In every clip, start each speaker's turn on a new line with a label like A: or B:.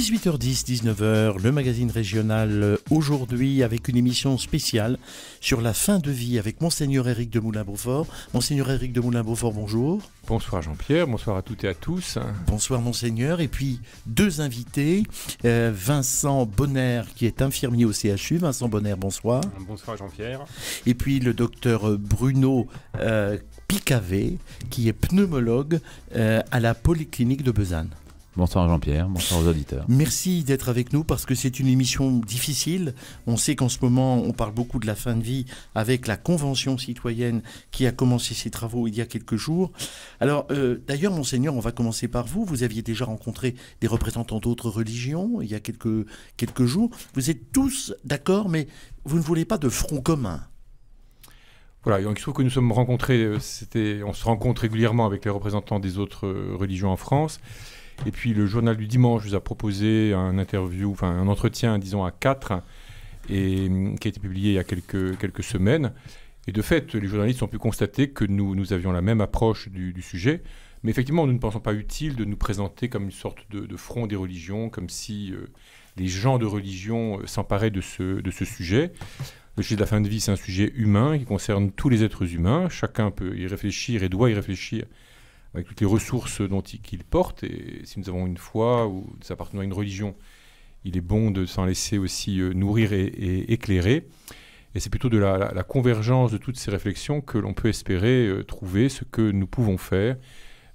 A: 18h10, 19h, le magazine régional euh, aujourd'hui avec une émission spéciale sur la fin de vie avec Monseigneur Éric de Moulin-Beaufort. Monseigneur Éric de Moulin-Beaufort, bonjour. Bonsoir Jean-Pierre, bonsoir à toutes et à tous. Bonsoir Monseigneur, et puis deux invités, euh, Vincent Bonner qui est infirmier au CHU. Vincent Bonner, bonsoir.
B: Bonsoir Jean-Pierre.
A: Et puis le docteur euh, Bruno Picavé qui est pneumologue à la Polyclinique de Besançon.
C: Bonsoir Jean-Pierre, bonsoir aux auditeurs.
A: Merci d'être avec nous parce que c'est une émission difficile. On sait qu'en ce moment, on parle beaucoup de la fin de vie avec la Convention citoyenne qui a commencé ses travaux il y a quelques jours. Alors, euh, d'ailleurs, monseigneur, on va commencer par vous. Vous aviez déjà rencontré des représentants d'autres religions il y a quelques, quelques jours. Vous êtes tous d'accord, mais vous ne voulez pas de front commun.
D: Voilà, donc il se trouve que nous sommes rencontrés, euh, on se rencontre régulièrement avec les représentants des autres euh, religions en France. Et puis le journal du dimanche vous a proposé un interview, enfin un entretien, disons, à quatre, et, qui a été publié il y a quelques, quelques semaines. Et de fait, les journalistes ont pu constater que nous, nous avions la même approche du, sujet. Mais effectivement, nous ne pensons pas utile de nous présenter comme une sorte de, front des religions, comme si euh, les gens de religion euh, s'emparaient de ce, de ce sujet. Le sujet de la fin de vie, c'est un sujet humain qui concerne tous les êtres humains. Chacun peut y réfléchir et doit y réfléchir avec bah, toutes les ressources dont il, qu'il porte. Et si nous avons une foi ou nous appartenons à une religion, il est bon de s'en laisser aussi euh, nourrir et, éclairer. Et c'est plutôt de la, convergence de toutes ces réflexions que l'on peut espérer euh, trouver ce que nous pouvons faire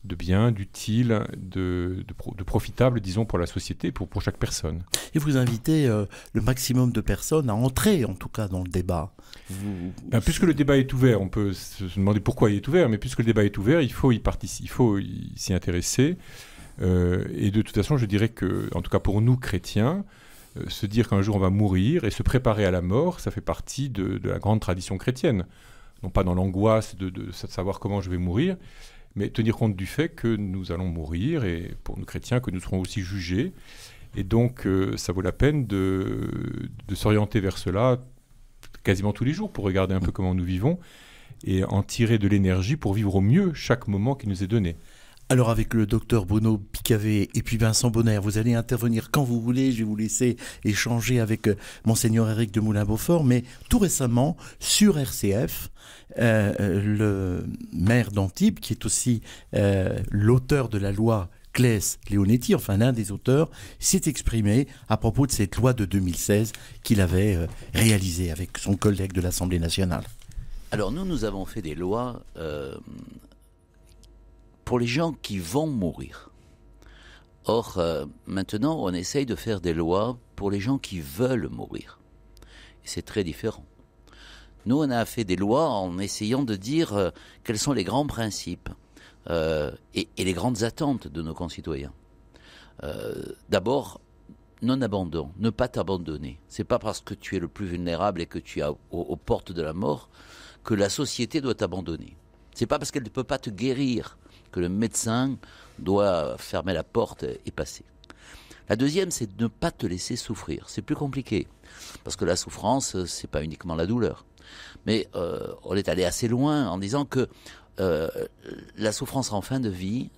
D: de bien, d'utile, de, de, profitable, disons, pour la société, pour, chaque personne.
A: Et vous invitez euh, le maximum de personnes à entrer, en tout cas, dans le
D: débat. Ben, puisque le débat est ouvert, on peut se demander pourquoi il est ouvert, mais puisque le débat est ouvert, il faut y participer, il faut s'y intéresser. Euh, et de toute façon, je dirais que, en tout cas pour nous chrétiens, euh, se dire qu'un jour on va mourir et se préparer à la mort, ça fait partie de, la grande tradition chrétienne. Non pas dans l'angoisse de, de, savoir comment je vais mourir, mais tenir compte du fait que nous allons mourir et pour nous chrétiens que nous serons aussi jugés. Et donc, euh, ça vaut la peine de s'orienter vers cela quasiment tous les jours pour regarder un peu mm. comment nous vivons et en tirer de l'énergie pour vivre au mieux chaque moment qui nous est donné. Alors avec le docteur Bruno Picavé et puis Vincent Bonner, vous allez
A: intervenir quand vous voulez. Je vais vous laisser échanger avec euh, monseigneur Eric de Moulin-Beaufort. Mais tout récemment, sur RCF, euh, euh, le maire d'Antibes, qui est aussi l'auteur de la loi Claes Leonetti, enfin l'un des auteurs, s'est exprimé à propos de cette loi de 2016 qu'il avait réalisée avec son collègue de l'Assemblée nationale.
E: Alors nous, nous avons fait des lois pour les gens qui vont mourir. Or, euh, maintenant, on essaye de faire des lois pour les gens qui veulent mourir. c'est très différent. Nous, on a fait des lois en essayant de dire euh, quels sont les grands principes euh, et, les grandes attentes de nos concitoyens. D'abord, non-abandon, ne pas t'abandonner. C'est pas parce que tu es le plus vulnérable et que tu es aux, aux portes de la mort que la société doit t'abandonner. C'est pas parce qu'elle ne peut pas te guérir que le médecin doit fermer la porte et passer. La deuxième, c'est de ne pas te laisser souffrir. C'est plus compliqué parce que la souffrance, ce n'est pas uniquement la douleur. Mais euh, on est allé assez loin en disant que euh, la souffrance en fin de vie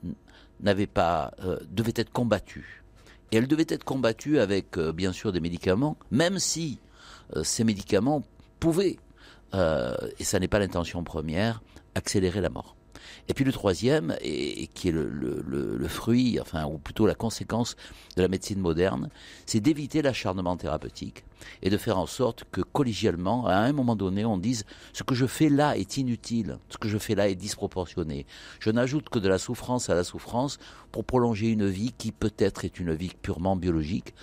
E: n'avait pas euh, devait être combattue. Et elle devait être combattue avec bien sûr des médicaments, même si ces médicaments pouvaient, et ça n'est pas l'intention première, accélérer la mort. Et puis le troisième, et, qui est le, fruit, enfin, ou plutôt la conséquence de la médecine moderne, c'est d'éviter l'acharnement thérapeutique et de faire en sorte que collégialement, à un moment donné, on dise ce que je fais là est inutile, ce que je fais là est disproportionné. Je n'ajoute que de la souffrance à la souffrance pour prolonger une vie qui peut-être est une vie purement biologique.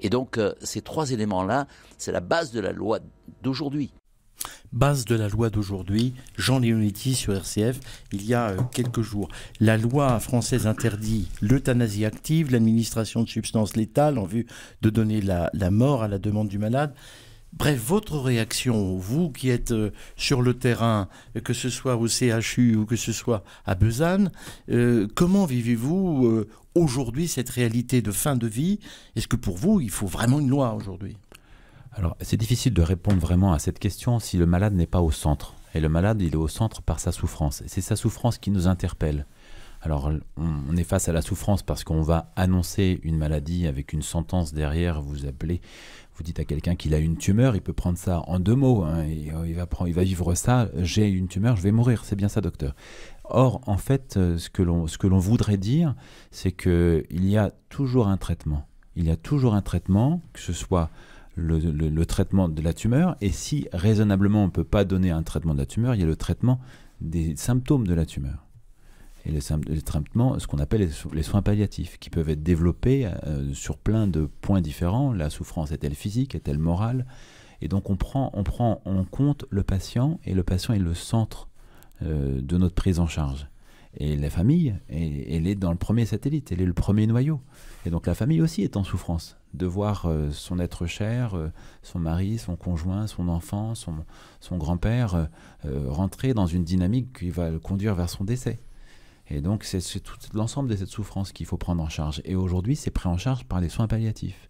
E: Et donc, euh, ces trois éléments-là, c'est la base de la loi d'aujourd'hui.
A: Base de la loi d'aujourd'hui, Jean Léonetti sur RCF, il y a euh, quelques jours. La loi française interdit l'euthanasie active, l'administration de substances létales en vue de donner la, mort à la demande du malade. Bref, votre réaction, vous qui êtes euh, sur le terrain, que ce soit au CHU ou que ce soit à Besançon, euh, comment vivez-vous aujourd'hui cette réalité de fin de vie Est-ce que pour vous, il faut vraiment une loi aujourd'hui
C: alors, c'est difficile de répondre vraiment à cette question si le malade n'est pas au centre. Et le malade, il est au centre par sa souffrance. c'est sa souffrance qui nous interpelle. Alors, on est face à la souffrance parce qu'on va annoncer une maladie avec une sentence derrière. Vous appelez, vous dites à quelqu'un qu'il a une tumeur, il peut prendre ça en deux mots. Hein, et euh, il, va prendre, il va vivre ça. J'ai une tumeur, je vais mourir. C'est bien ça, docteur. Or, en fait, euh, ce que l'on, ce que l'on voudrait dire, c'est qu'il y a toujours un traitement. Il y a toujours un traitement, que ce soit le, traitement de la tumeur. Et si raisonnablement on ne peut pas donner un traitement de la tumeur, il y a le traitement des symptômes de la tumeur. Et les, ce qu'on appelle les, soins palliatifs, qui peuvent être développés euh, sur plein de points différents. La souffrance est-elle physique, est-elle morale Et donc on prend, on prend en compte le patient, et le patient est le centre euh, de notre prise en charge. Et la famille, elle est dans le premier satellite, elle est le premier noyau. Et donc la famille aussi est en souffrance de voir euh, son être cher, euh, son mari, son conjoint, son enfant, son, grand-père euh, rentrer dans une dynamique qui va le conduire vers son décès. Et donc c'est tout l'ensemble de cette souffrance qu'il faut prendre en charge. Et aujourd'hui, c'est pris en charge par les soins palliatifs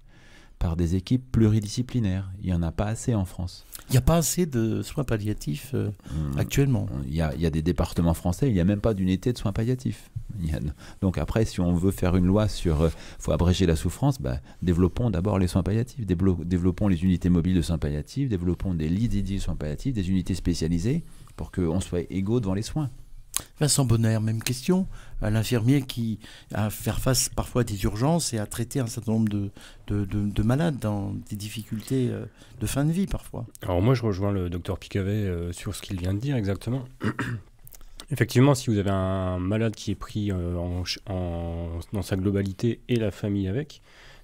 C: par des équipes pluridisciplinaires. Il n'y en a pas assez en France. Il n'y a pas assez de soins palliatifs euh, hmm. actuellement. Il y, a, des départements français, il n'y a même pas d'unité de soins palliatifs. donc après, si on veut faire une loi sur il euh, faut abréger la souffrance, bah, développons d'abord les soins palliatifs, développons les unités mobiles de soins palliatifs, développons des lits dédiés aux soins palliatifs, des unités spécialisées pour qu'on soit égaux devant les soins. Vincent Bonner, même
A: question à euh, l'infirmier qui à faire face parfois à des urgences et à traiter un certain nombre
B: de, malades dans des difficultés euh, de fin de vie parfois. Alors moi je rejoins le docteur Picavet euh, sur ce qu'il vient de dire exactement. Effectivement, si vous avez un malade qui est pris en, dans sa globalité et la famille avec,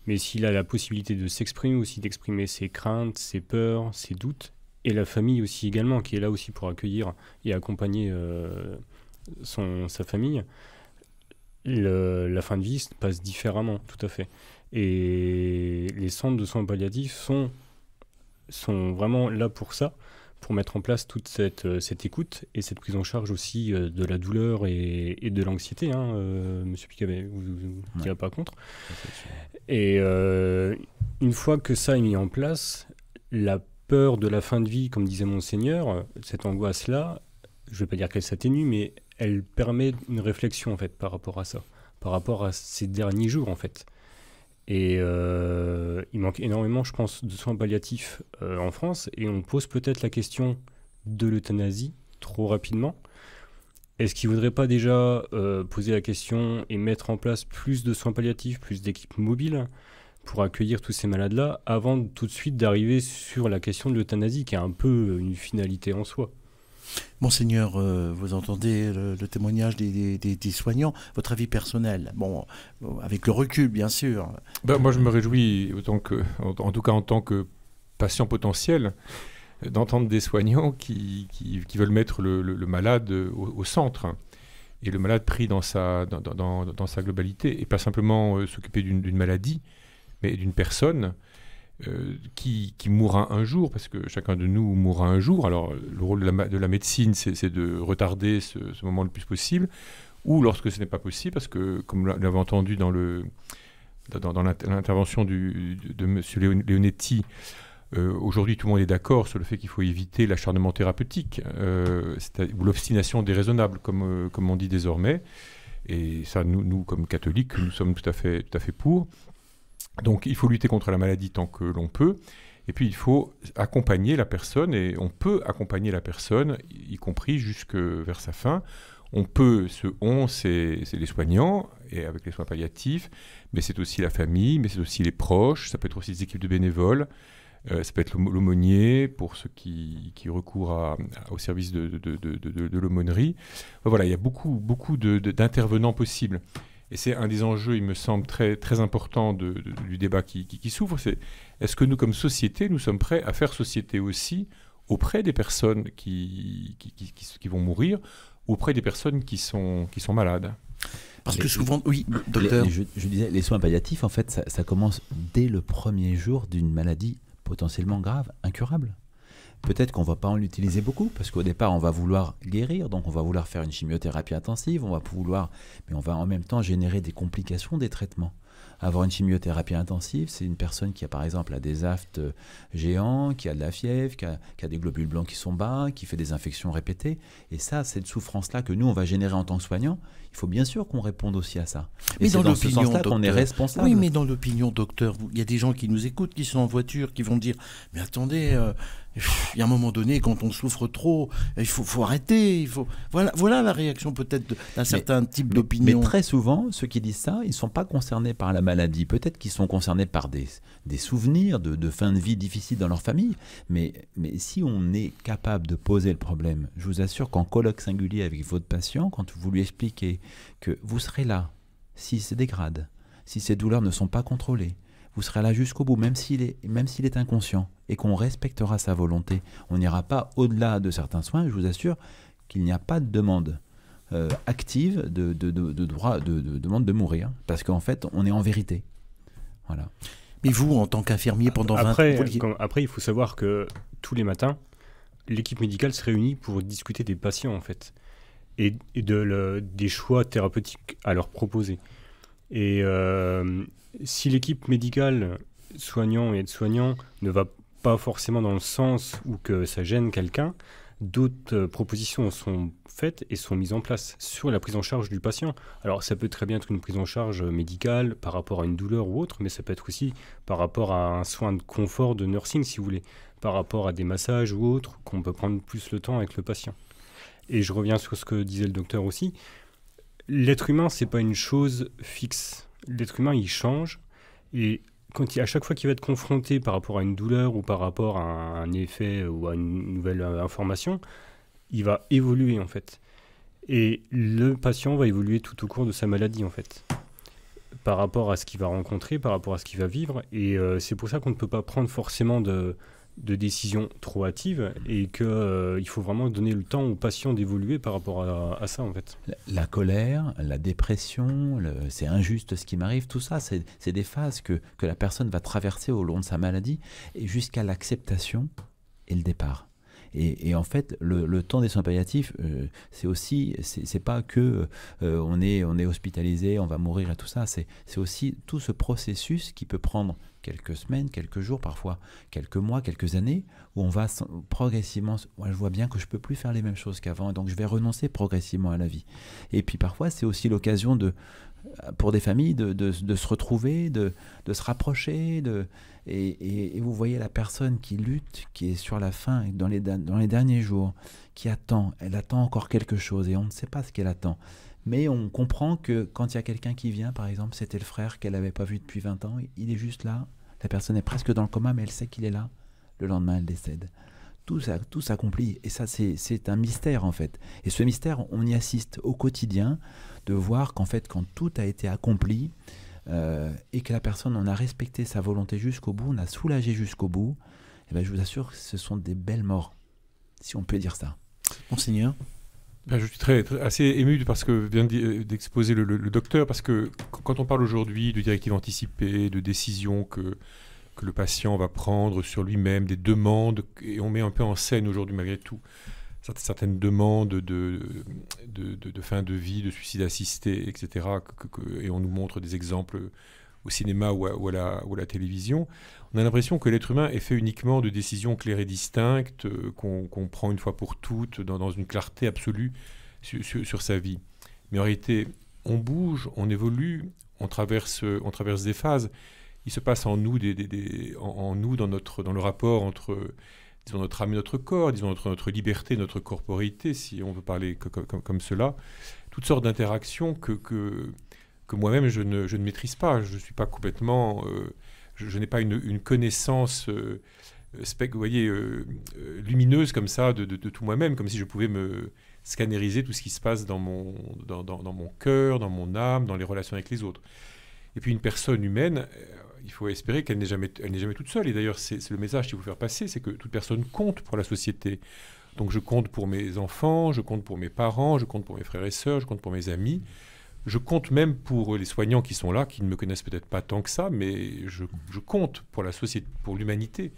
B: mais s'il a la possibilité de s'exprimer aussi, d'exprimer ses craintes, ses peurs, ses doutes, et la famille aussi également, qui est là aussi pour accueillir et accompagner son, sa famille, la fin de vie se passe différemment, tout à fait. Et les centres de soins palliatifs sont, sont vraiment là pour ça, pour mettre en place toute cette, euh, cette écoute et cette prise en charge aussi euh, de la douleur et, et de l'anxiété. Hein, euh, Monsieur Picabet, vous ne direz pas contre. Et une fois que ça est mis en place, la peur de la fin de vie, comme disait Monseigneur, cette angoisse-là, je ne vais pas dire qu'elle s'atténue, mais elle permet une réflexion en fait par rapport à ça, par rapport à ces derniers jours en fait. Et euh, il manque énormément, je pense, de soins palliatifs euh, en France. Et on pose peut-être la question de l'euthanasie trop rapidement. Est-ce qu'il ne pas déjà euh, poser la question et mettre en place plus de soins palliatifs, plus d'équipes mobiles pour accueillir tous ces malades-là, avant tout de suite d'arriver sur la question de l'euthanasie, qui est un peu une finalité en soi Monseigneur, euh, vous entendez le, témoignage des,
D: soignants, votre avis personnel, bon, euh, avec le recul bien sûr. Ben, moi je me réjouis, autant que, en, tout cas en tant que patient potentiel, euh, d'entendre des soignants qui, veulent mettre le, malade au, centre et le malade pris dans sa, globalité et pas simplement s'occuper d'une maladie, mais d'une personne euh, qui, mourra un jour, parce que chacun de nous mourra un jour. Alors, le rôle de la, médecine, c'est de retarder ce, moment le plus possible, ou lorsque ce n'est pas possible, parce que, comme l'avons entendu dans l'intervention de, de M. Leonetti, euh, aujourd'hui tout le monde est d'accord sur le fait qu'il faut éviter l'acharnement thérapeutique, euh, ou l'obstination déraisonnable, comme, on dit désormais. Et ça, nous, nous, comme catholiques, nous sommes tout à fait, tout à fait pour. Donc il faut lutter contre la maladie tant que l'on peut. Et puis il faut accompagner la personne, et on peut accompagner la personne, y compris jusque vers sa fin. On peut, ce on, c'est les soignants, et avec les soins palliatifs, mais c'est aussi la famille, mais c'est aussi les proches, ça peut être aussi des équipes de bénévoles, euh, ça peut être l'aumônier pour ceux qui, recourent au service de, l'aumônerie. Voilà, il y a beaucoup, beaucoup d'intervenants possibles et c'est un des enjeux, il me semble, très, très important du débat qui, qui, s'ouvre, c'est est-ce que nous, comme société, nous sommes prêts à faire société aussi auprès des personnes qui, qui, vont mourir, auprès des personnes qui sont, qui sont malades
A: parce que souvent, oui, docteur. je,
D: disais, les soins palliatifs, en fait, ça commence
C: dès le premier jour d'une maladie potentiellement grave, incurable peut-être qu'on va pas en utiliser beaucoup parce qu'au départ on va vouloir guérir, donc on va vouloir faire une chimiothérapie intensive, on va vouloir, mais on va en même temps générer des complications des traitements. Avoir une chimiothérapie intensive, c'est une personne qui a par exemple a des aftes euh, géants, qui a de la fièvre, qui a, des globules blancs qui sont bas, qui fait des infections répétées. Et ça, cette souffrance-là que nous, on va générer en tant que soignants, il faut bien sûr qu'on réponde aussi à ça. Mais dans, dans est responsable. Oui, mais
A: dans l'opinion, docteur, il y a des gens qui nous écoutent, qui sont en voiture, qui vont dire, mais attendez, euh, il y a un moment donné,
C: quand on souffre trop, il faut, arrêter. Il faut... Voilà, la réaction peut-être d'un certain type d'opinion. Mais très souvent, ceux qui disent ça, ils ne sont pas concernés par la maladie. Peut-être qu'ils sont concernés par des, souvenirs de, fin de vie difficile dans leur famille. Mais, mais si on est capable de poser le problème, je vous assure qu'en colloque singulier avec votre patient, quand vous lui expliquez que vous serez là si se dégrade, si ses douleurs ne sont pas contrôlées, vous serez là jusqu'au bout, même s'il est, même s'il est inconscient et qu'on respectera sa volonté. On n'ira pas au-delà de certains soins, je vous assure qu'il n'y a pas de demande euh, active de, de, de, droit, de, demande de mourir, hein, parce qu'en fait, on est en vérité. Voilà. Mais vous, en tant qu'infirmier pendant après, 20
B: ans... après, il faut savoir que tous les matins, l'équipe médicale se réunit pour discuter des patients, en fait, et, de, des choix thérapeutiques à leur proposer. Et euh, si l'équipe médicale, soignant et aide-soignant, ne va pas forcément dans le sens où que ça gêne quelqu'un, d'autres euh, propositions sont faites et sont mises en place sur la prise en charge du patient. Alors ça peut très bien être une prise en charge médicale par rapport à une douleur ou autre, mais ça peut être aussi par rapport à un soin de confort de nursing si vous voulez, par rapport à des massages ou autre qu'on peut prendre plus le temps avec le patient. Et je reviens sur ce que disait le docteur aussi. L'être humain, c'est pas une chose fixe. L'être humain, il change et quand à chaque fois qu'il va être confronté par rapport à une douleur ou par rapport à un effet ou à une nouvelle euh, information, il va évoluer en fait. Et le patient va évoluer tout au cours de sa maladie en fait, par rapport à ce qu'il va rencontrer, par rapport à ce qu'il va vivre. Et euh, c'est pour ça qu'on ne peut pas prendre forcément de, de décision trop hâtive et que
C: euh, il faut vraiment donner le temps aux patients d'évoluer par rapport à, ça en fait. La, colère, la dépression, c'est injuste ce qui m'arrive, tout ça, c'est des phases que, que la personne va traverser au long de sa maladie et jusqu'à l'acceptation et le départ. Et, en fait, le, temps des soins palliatifs, euh, c'est aussi, c'est pas que euh, on, est, on est hospitalisé, on va mourir et tout ça, c'est aussi tout ce processus qui peut prendre quelques semaines, quelques jours, parfois quelques mois, quelques années, où on va progressivement, moi je vois bien que je peux plus faire les mêmes choses qu'avant, donc je vais renoncer progressivement à la vie. Et puis parfois c'est aussi l'occasion de, pour des familles, de, se retrouver, de, de se rapprocher, de, et, vous voyez la personne qui lutte, qui est sur la fin, dans les, dans les derniers jours, qui attend, elle attend encore quelque chose, et on ne sait pas ce qu'elle attend. Mais on comprend que quand il y a quelqu'un qui vient, par exemple, c'était le frère qu'elle n'avait pas vu depuis 20 ans, il est juste là, la personne est presque dans le coma, mais elle sait qu'il est là, le lendemain elle décède. Tout, tout s'accomplit, et ça c'est un mystère en fait. Et ce mystère, on y assiste au quotidien, de voir qu'en fait quand tout a été accompli, euh, et que la personne, on a respecté sa volonté jusqu'au bout, on a soulagé jusqu'au bout, et eh ben, je vous assure que ce sont des belles morts, si on peut dire ça. Monseigneur
D: ben, je suis très, assez ému parce que vient euh, d'exposer le, le, docteur, parce que quand on parle aujourd'hui de directives anticipées, de décisions que, que le patient va prendre sur lui-même, des demandes, et on met un peu en scène aujourd'hui malgré tout certaines demandes de, de, fin de vie, de suicide assisté, etc. et on nous montre des exemples au cinéma ou à, la, télévision. On a l'impression que l'être humain est fait uniquement de décisions claires et distinctes, euh, qu'on prend une fois pour toutes, dans, une clarté absolue sur, sa vie. Mais en réalité, on bouge, on évolue, on traverse, on traverse des phases. Il se passe en nous, des, nous dans, notre, dans le rapport entre disons, notre âme et notre corps, disons, notre, notre liberté, notre corporité, si on veut parler comme, comme, cela, toutes sortes d'interactions que, que, que moi-même je ne, je ne, maîtrise pas. Je suis pas complètement. Euh, je, n'ai pas une, une connaissance. Euh, vous voyez, euh, lumineuse comme ça de, de, tout moi-même, comme si je pouvais me scanneriser tout ce qui se passe dans mon, dans, dans, dans mon cœur, dans mon âme, dans les relations avec les autres. Et puis une personne humaine, il faut espérer qu'elle n'est jamais, n'est jamais toute seule. Et d'ailleurs, c'est le message qu'il faut faire passer, c'est que toute personne compte pour la société. Donc je compte pour mes enfants, je compte pour mes parents, je compte pour mes frères et sœurs, je compte pour mes amis. Je compte même pour les soignants qui sont là, qui ne me connaissent peut-être pas tant que ça, mais je, compte pour la société, pour l'humanité.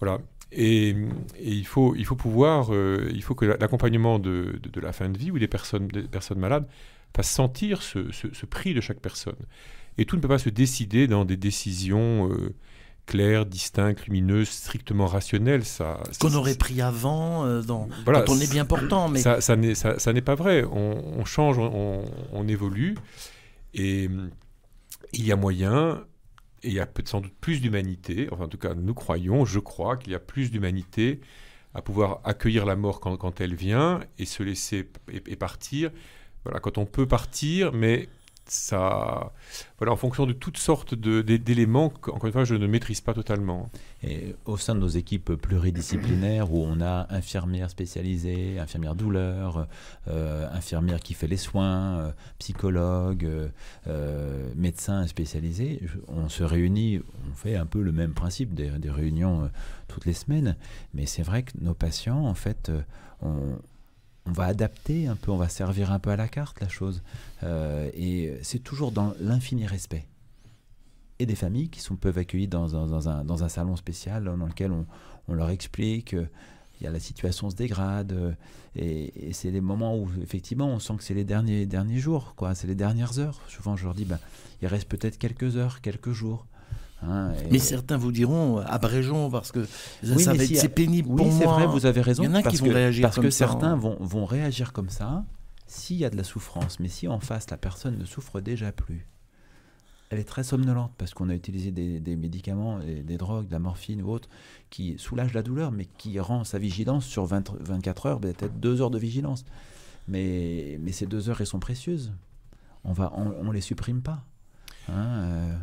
D: Voilà. Et, il, faut, il faut pouvoir, euh, il faut que l'accompagnement de, la fin de vie ou des personnes, des personnes malades fasse sentir ce prix de chaque personne. Et tout ne peut pas se décider dans des décisions euh, claires, distinctes, lumineuses, strictement rationnelles. Ça,
A: Qu'on aurait pris avant, euh, dans, quand on est bien portant. Mais... Ça,
D: n'est, ça, pas vrai. On, change, on, évolue. Et il y a moyen, et il y a sans doute plus d'humanité, enfin en tout cas nous croyons, je crois qu'il y a plus d'humanité à pouvoir accueillir la mort quand, elle vient et se laisser et, et partir. Voilà, quand on peut partir, mais ça, voilà, en fonction de toutes sortes d'éléments encore une fois, je ne maîtrise pas totalement.
C: Et au sein de nos équipes pluridisciplinaires, où on a infirmières spécialisées, infirmières douleur, euh, qui fait les soins, psychologues, euh, psychologue, euh, euh, médecin spécialisé, on se réunit, on fait un peu le même principe des, des réunions euh, toutes les semaines, mais c'est vrai que nos patients, en fait, on on va adapter un peu, on va servir un peu à la carte la chose. Euh, et c'est toujours dans l'infini respect. Et des familles qui sont, peuvent accueillir dans, un, salon spécial hein, dans lequel on, leur explique. Euh, il y la situation se dégrade euh, et, c'est les moments où effectivement on sent que c'est les derniers derniers jours quoi c'est les dernières heures souvent je leur dis ben, il reste peut-être quelques heures quelques jours Hein, mais certains vous diront euh, abrégeons parce que c'est pénible c'est vrai, vous avez raison. Il y en a qui vont réagir parce comme que ça, hein. certains vont, vont réagir comme ça s'il y a de la souffrance. Mais si en face la personne ne souffre déjà plus, elle est très somnolente parce qu'on a utilisé des, des médicaments, et des drogues, de la morphine ou autre, qui soulagent la douleur, mais qui rend sa vigilance sur 24 heures, peut-être 2 heures de vigilance. Mais, mais ces 2 heures, elles sont précieuses. On ne on, les supprime pas. Hein, euh,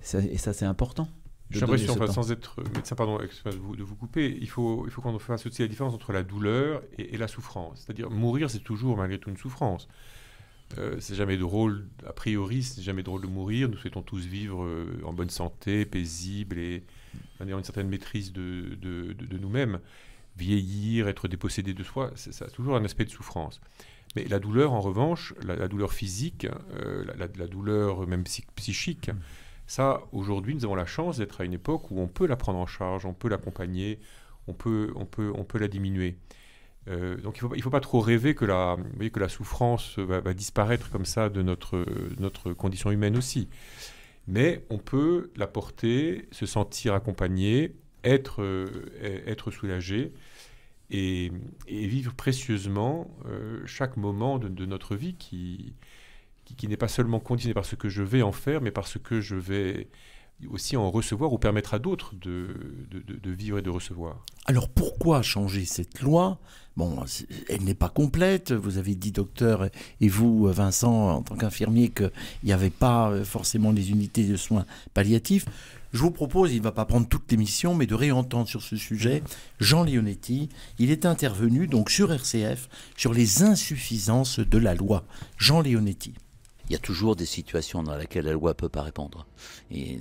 C: ça, et ça, c'est important. J'ai l'impression, sans
D: être médecin, pardon, de vous couper, il faut, il faut qu'on fasse aussi la différence entre la douleur et, la souffrance. C'est-à-dire, mourir, c'est toujours malgré tout une souffrance. Euh, c'est jamais drôle, a priori, c'est jamais drôle de mourir. Nous souhaitons tous vivre euh, en bonne santé, paisible et en une certaine maîtrise de, de, nous-mêmes. Vieillir, être dépossédé de soi, ça a toujours un aspect de souffrance. Mais la douleur, en revanche, la, douleur physique, hein, euh, la, douleur même psychique, mmh. Ça, aujourd'hui, nous avons la chance d'être à une époque où on peut la prendre en charge, on peut l'accompagner, on peut, on, peut, on peut la diminuer. Euh, donc il ne faut, pas trop rêver que la, que la souffrance va, disparaître comme ça de notre, notre condition humaine aussi. Mais on peut la porter, se sentir accompagné, être, euh, être soulagé et, vivre précieusement euh, chaque moment de, de, notre vie qui, qui, n'est pas seulement conditionné par ce que je vais en faire, mais par ce que je vais aussi en recevoir ou permettre à d'autres de, vivre et de recevoir.
A: Alors pourquoi changer cette loi Bon, elle n'est pas complète. Vous avez dit, docteur, et vous, Vincent, en tant qu'infirmier, qu'il n'y avait pas forcément les unités de soins palliatifs. Je vous propose, il ne va pas prendre toute l'émission, mais de réentendre sur ce sujet Jean Leonetti. Il est intervenu donc sur RCF sur les insuffisances de la loi. Jean Leonetti
E: il y a toujours des situations dans lesquelles la loi peut pas répondre. Euh,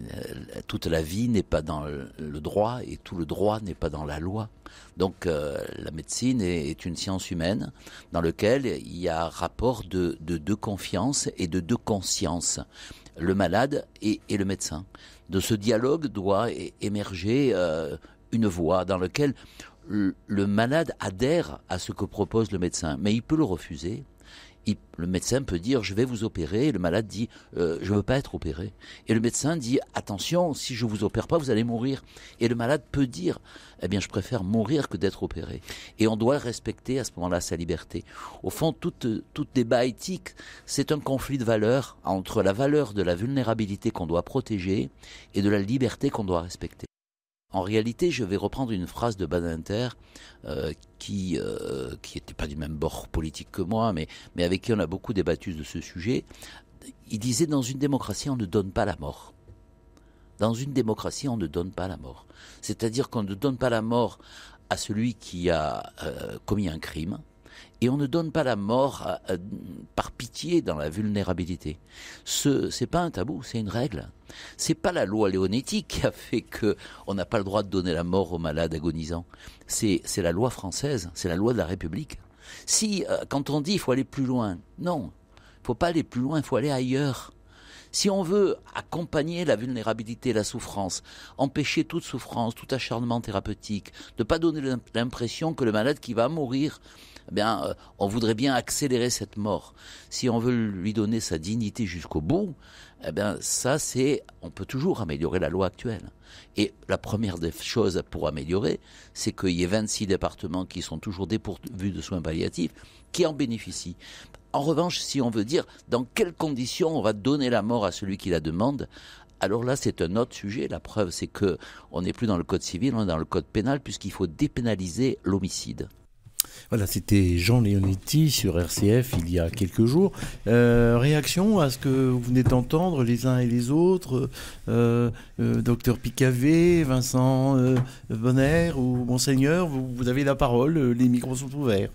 E: toute la vie n'est pas dans le droit et tout le droit n'est pas dans la loi. Donc euh, la médecine est, une science humaine dans laquelle il y a rapport de, de, confiances confiance et de deux consciences, le malade et, le médecin. De ce dialogue doit émerger euh, une voie dans laquelle le malade adhère à ce que propose le médecin, mais il peut le refuser, le médecin peut dire je vais vous opérer, et le malade dit euh, je ne veux pas être opéré. Et le médecin dit attention, si je vous opère pas, vous allez mourir. Et le malade peut dire eh bien je préfère mourir que d'être opéré. Et on doit respecter à ce moment-là sa liberté. Au fond, tout, tout débat éthique, c'est un conflit de valeurs entre la valeur de la vulnérabilité qu'on doit protéger et de la liberté qu'on doit respecter. En réalité, je vais reprendre une phrase de Badinter euh, qui euh, qui n'était pas du même bord politique que moi, mais mais avec qui on a beaucoup débattu de ce sujet. Il disait dans une démocratie, on ne donne pas la mort. Dans une démocratie, on ne donne pas la mort. C'est-à-dire qu'on ne donne pas la mort à celui qui a euh, commis un crime, et on ne donne pas la mort euh, euh, par pitié dans la vulnérabilité. Ce n'est pas un tabou, c'est une règle. C'est pas la loi léonétique qui a fait que on n'a pas le droit de donner la mort aux malades agonisants. C'est la loi française, c'est la loi de la République. Si, euh, quand on dit il faut aller plus loin, non, il faut pas aller plus loin, il faut aller ailleurs. Si on veut accompagner la vulnérabilité, la souffrance, empêcher toute souffrance, tout acharnement thérapeutique, ne pas donner l'impression que le malade qui va mourir eh bien, euh, on voudrait bien accélérer cette mort. Si on veut lui donner sa dignité jusqu'au bout, eh bien, ça, c'est, on peut toujours améliorer la loi actuelle. Et la première des choses pour améliorer, c'est qu'il y ait 26 départements qui sont toujours dépourvus de soins palliatifs, qui en bénéficient. En revanche, si on veut dire dans quelles conditions on va donner la mort à celui qui la demande, alors là, c'est un autre sujet. La preuve, c'est que on n'est plus dans le code civil, on est dans le code pénal, puisqu'il faut dépénaliser l'homicide.
A: Voilà, c'était Jean Leonetti sur RCF il y a quelques jours. Euh, réaction à ce que vous venez d'entendre les uns et les autres, euh, euh, docteur Picavé, Vincent Bonner ou Monseigneur, vous, avez la parole, les micros sont ouverts.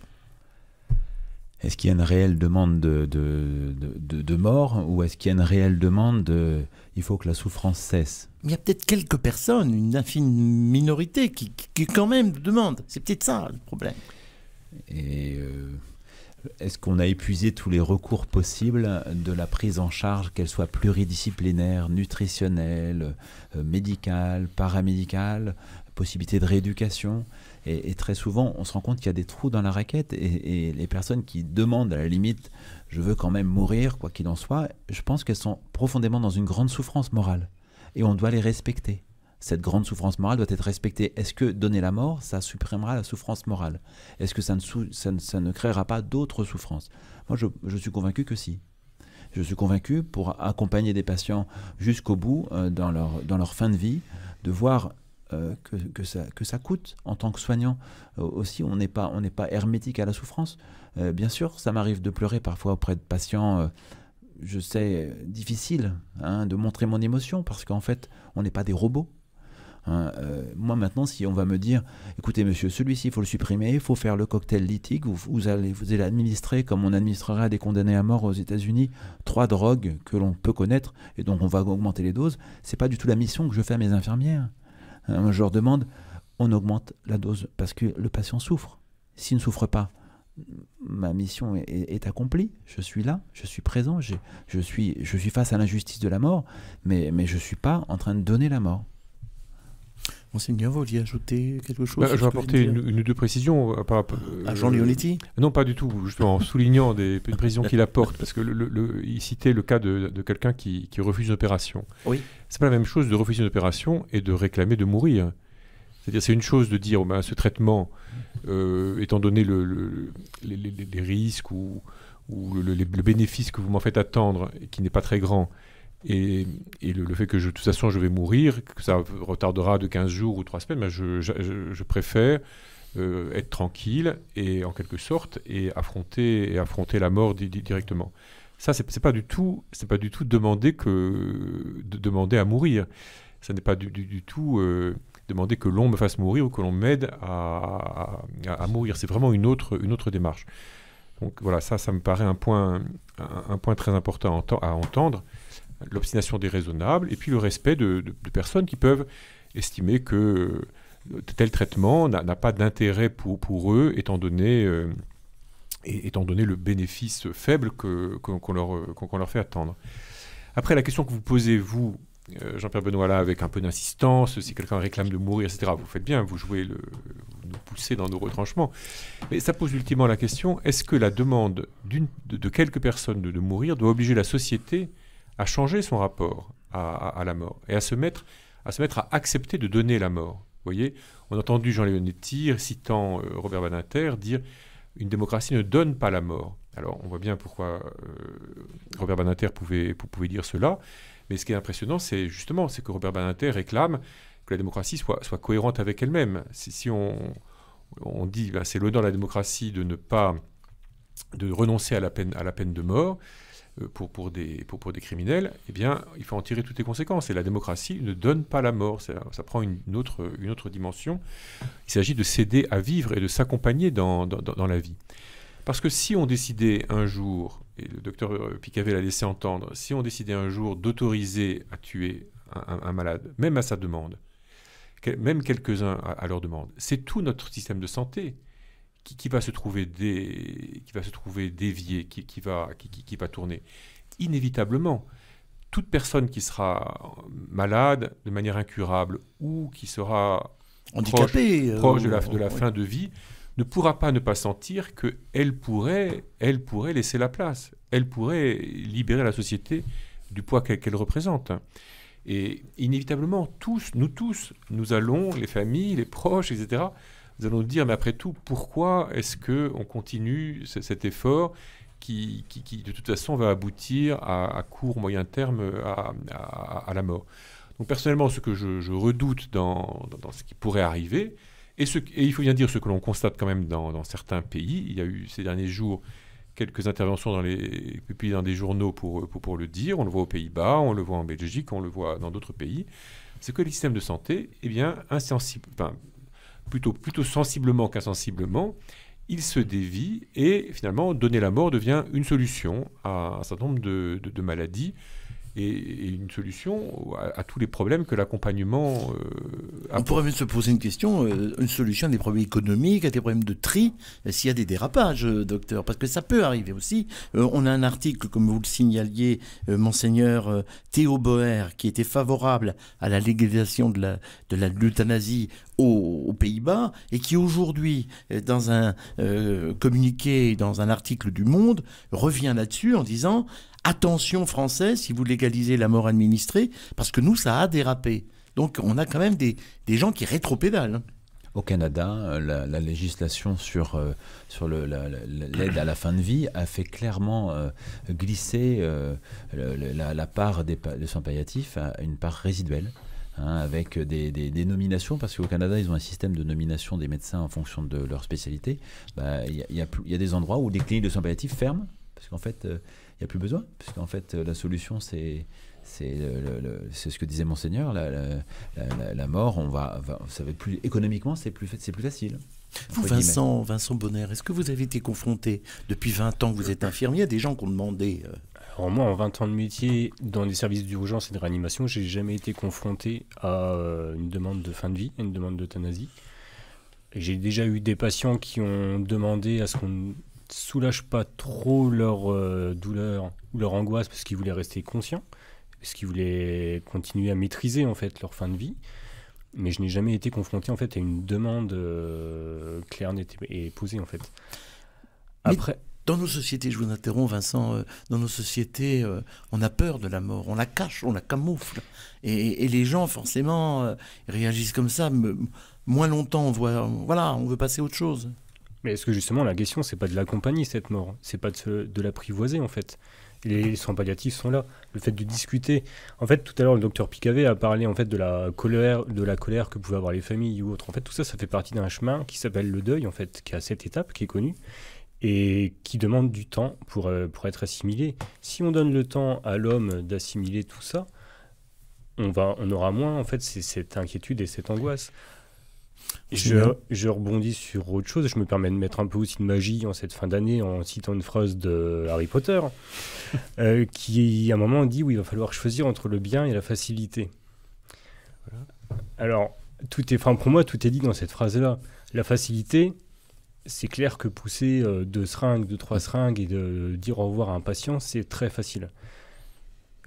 C: Est-ce qu'il y a une réelle demande de, de, de, mort ou est-ce qu'il y a une réelle demande de il faut que la souffrance cesse
A: il y a peut-être quelques personnes, une infime minorité, qui, qui quand même demandent. C'est peut-être ça le
C: problème. Et euh, est-ce qu'on a épuisé tous les recours possibles de la prise en charge, qu'elle soit pluridisciplinaire, nutritionnelle, euh, médicale, paramédicale, possibilité de rééducation et, très souvent, on se rend compte qu'il y a des trous dans la raquette et, et, les personnes qui demandent à la limite, je veux quand même mourir, quoi qu'il en soit, je pense qu'elles sont profondément dans une grande souffrance morale et on doit les respecter cette grande souffrance morale doit être respectée. Est-ce que donner la mort, ça supprimera la souffrance morale Est-ce que ça ne, créera pas d'autres souffrances Moi, je, suis convaincu que si je suis convaincu, pour accompagner des patients jusqu'au bout euh, dans, leur, fin de vie, de voir euh, que, ça, coûte en tant que soignant. Euh, aussi, on n'est pas, hermétique à la souffrance. bien sûr, ça m'arrive de pleurer parfois auprès de patients. je sais, difficile hein, de montrer mon émotion parce qu'en fait, on n'est pas des robots. Hein, euh, moi maintenant, si on va me dire, écoutez monsieur, celui-ci, il faut le supprimer, il faut faire le cocktail lithique, vous, allez vous allez administrer comme on administrera des condamnés à mort aux États-Unis, trois drogues que l'on peut connaître, et donc on va augmenter les doses, c'est pas du tout la mission que je fais à mes infirmières. Hein, je leur demande, on augmente la dose parce que le patient souffre. S'il ne souffre pas, ma mission est, accomplie. Je suis là, je suis présent, je, suis, je suis face à l'injustice de la mort, mais, mais je ne suis pas en train de donner la mort
A: bien vous vouliez ajouter quelque chose bah, Je vais apporter une,
D: ou deux précisions. À, euh, à, ah, Jean euh, Leonetti Non, pas du tout, justement, en soulignant des, précisions qu'il apporte, parce que le, citait le cas de, quelqu'un qui, refuse une opération. Oui. C'est pas la même chose de refuser une opération et de réclamer de mourir. C'est-à-dire, c'est une chose de dire, ben, ce traitement, euh, étant donné le, les, risques ou, le, bénéfice que vous m'en faites attendre, et qui n'est pas très grand, et, le, fait que de toute façon je vais mourir, que ça retardera de 15 jours ou 3 semaines, ben, je, préfère euh, être tranquille et en quelque sorte et affronter, et affronter la mort directement. Ça, c'est pas du tout, pas du tout demander que de demander à mourir. Ça n'est pas du, tout euh, demander que l'on me fasse mourir ou que l'on m'aide à, mourir. C'est vraiment une autre, une autre démarche. Donc voilà, ça, ça me paraît un point, un point très important à entendre l'obstination déraisonnable, et puis le respect de, personnes qui peuvent estimer que euh, tel traitement n'a pas d'intérêt pour, pour, eux, étant donné, euh, étant donné le bénéfice faible qu'on leur, euh, qu'on leur, fait attendre. Après, la question que vous posez, vous, Jean-Pierre Benoît, là, avec un peu d'insistance, si quelqu'un réclame de mourir, etc., vous faites bien, vous jouez le, vous poussez dans nos retranchements. Mais ça pose ultimement la question est-ce que la demande de, de quelques personnes de mourir doit obliger la société à changer son rapport à, la mort et à se, mettre, à se mettre à accepter de donner la mort. Vous voyez, on a entendu Jean Léonetti, citant euh, Robert Badinter, dire une démocratie ne donne pas la mort. Alors, on voit bien pourquoi euh, Robert Badinter pouvait, pouvait dire cela. Mais ce qui est impressionnant, c'est justement c'est que Robert Badinter réclame que la démocratie soit, cohérente avec elle-même. Si, si, on, dit ben, c'est l'honneur de la démocratie de ne pas de renoncer à la peine, à la peine de mort, euh, pour, des, pour, des criminels, eh bien, il faut en tirer toutes les conséquences. Et la démocratie ne donne pas la mort, ça, prend une, autre, une autre dimension. Il s'agit de céder à vivre et de s'accompagner dans, la vie. Parce que si on décidait un jour, et le docteur euh, Picavet l'a laissé entendre, si on décidait un jour d'autoriser à tuer un, malade, même à sa demande, même quelques-uns à leur demande, c'est tout notre système de santé qui, va se trouver dé, qui va se trouver dévié, qui, qui va, qui, qui, va tourner. Inévitablement, toute personne qui sera malade de manière incurable ou qui sera handicapée, proche, euh, de la, de la fin de vie, ne pourra pas ne pas sentir que elle pourrait, elle pourrait laisser la place, elle pourrait libérer la société du poids qu'elle représente. Et inévitablement, tous, nous tous, nous allons, les familles, les proches, etc., nous allons nous dire, mais après tout, pourquoi est-ce qu'on continue cet effort qui, de toute façon, va aboutir à, court, moyen terme à, la mort Donc, personnellement, ce que je, redoute dans, ce qui pourrait arriver, et, il faut bien dire ce que l'on constate quand même dans, certains pays, il y a eu ces derniers jours quelques interventions dans les publiées dans des journaux pour, le dire, on le voit aux Pays-Bas, on le voit en Belgique, on le voit dans d'autres pays, c'est que le système de santé, eh bien, insensible, plutôt, sensiblement qu'insensiblement, il se dévie et finalement donner la mort devient une solution à un certain nombre de maladies et, une solution à, tous les problèmes que l'accompagnement. Euh, on pourrait même se poser une question, euh, une solution à des problèmes économiques, à des problèmes de tri,
A: euh, s'il y a des dérapages, docteur, parce que ça peut arriver aussi. on a un article, comme vous le signaliez, monseigneur Théo Boer, qui était favorable à la légalisation de la de l'euthanasie aux, aux Pays-Bas et qui aujourd'hui, dans un communiqué, dans un article du Monde, revient là-dessus en disant attention français si vous légalisez la mort administrée, parce que nous, ça a dérapé. Donc on
C: a quand même des, gens qui rétropédalent. Hein. Au Canada, euh, la, législation sur, euh, l'aide à la fin de vie a fait clairement euh, glisser la, part des, soins palliatifs à une part résiduelle. Hein, avec des, des, nominations, parce qu'au Canada, ils ont un système de nomination des médecins en fonction de leur spécialité. Bah, il y, a, y, a des endroits où des cliniques de soins palliatifs ferment parce qu'en fait, euh, il n'y a plus besoin. Parce qu'en fait, euh, la solution, c'est euh, c'est ce que disait Monseigneur, la, la, mort, on va, ça va plus, économiquement, c'est plus, plus facile. Vous, Vincent, Vincent
B: Bonner, est-ce que vous avez été confronté depuis 20 ans que vous êtes infirmier à des gens qui ont demandé Alors moi, en 20 ans de métier dans les services d'urgence et de réanimation, j'ai jamais été confronté à une demande de fin de vie, une demande d'euthanasie. J'ai déjà eu des patients qui ont demandé à ce qu'on soulagent pas trop leur euh, douleur ou leur angoisse parce qu'ils voulaient rester conscients, parce qu'ils voulaient continuer à maîtriser en fait leur fin de vie. Mais je n'ai jamais été confronté en fait à une demande euh, claire et posée en fait. Après. dans nos sociétés, je vous interromps Vincent, euh, dans nos sociétés,
A: on a peur de la mort, on la cache, on la camoufle. Et, les gens, forcément,
B: réagissent comme ça. moins longtemps, on voilà, on veut passer à autre chose. Mais est-ce que justement la question, c'est pas de l'accompagner cette mort, c'est pas de, de l'apprivoiser en fait les soins palliatifs sont là. Le fait de discuter. En fait, tout à l'heure, le docteur Picavé a parlé en fait de la colère, de la colère que pouvaient avoir les familles ou autres. En fait, tout ça, ça fait partie d'un chemin qui s'appelle le deuil, en fait, qui a cette étape, qui est connue et qui demande du temps pour, euh, pour être assimilé. Si on donne le temps à l'homme d'assimiler tout ça, on va, on aura moins en fait cette inquiétude et cette angoisse. Je, rebondis sur autre chose. Je me permets de mettre un peu aussi de magie en cette fin d'année en citant une phrase de Harry Potter euh, qui, à un moment, dit oui, il va falloir choisir entre le bien et la facilité. Alors, tout est, fin pour moi, tout est dit dans cette phrase-là. La facilité, c'est clair que pousser euh, deux seringues, deux, trois seringues et de dire au revoir à un patient, c'est très facile.